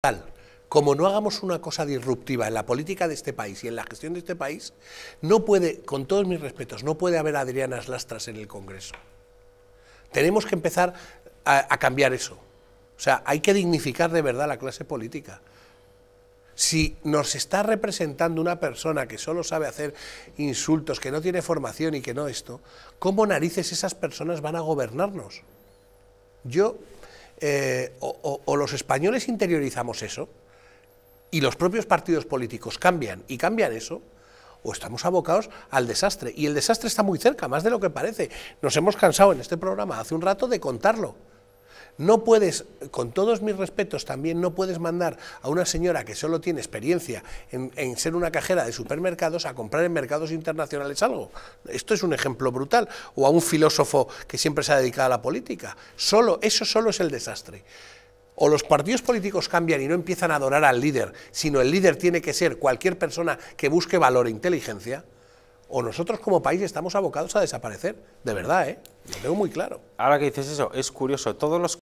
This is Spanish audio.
Tal, como no hagamos una cosa disruptiva en la política de este país y en la gestión de este país, no puede, con todos mis respetos, no puede haber Adrianas Lastras en el Congreso. Tenemos que empezar a, a cambiar eso. O sea, hay que dignificar de verdad la clase política. Si nos está representando una persona que solo sabe hacer insultos, que no tiene formación y que no esto, ¿cómo narices esas personas van a gobernarnos? Yo eh, o los españoles interiorizamos eso y los propios partidos políticos cambian y cambian eso, o estamos abocados al desastre. Y el desastre está muy cerca, más de lo que parece. Nos hemos cansado en este programa hace un rato de contarlo. No puedes, con todos mis respetos, también no puedes mandar a una señora que solo tiene experiencia en, ser una cajera de supermercados a comprar en mercados internacionales algo. Esto es un ejemplo brutal. O a un filósofo que siempre se ha dedicado a la política. Solo, eso solo es el desastre o los partidos políticos cambian y no empiezan a adorar al líder, sino el líder tiene que ser cualquier persona que busque valor e inteligencia, o nosotros como país estamos abocados a desaparecer, de verdad, ¿eh? Lo tengo muy claro. Ahora que dices eso, es curioso, todos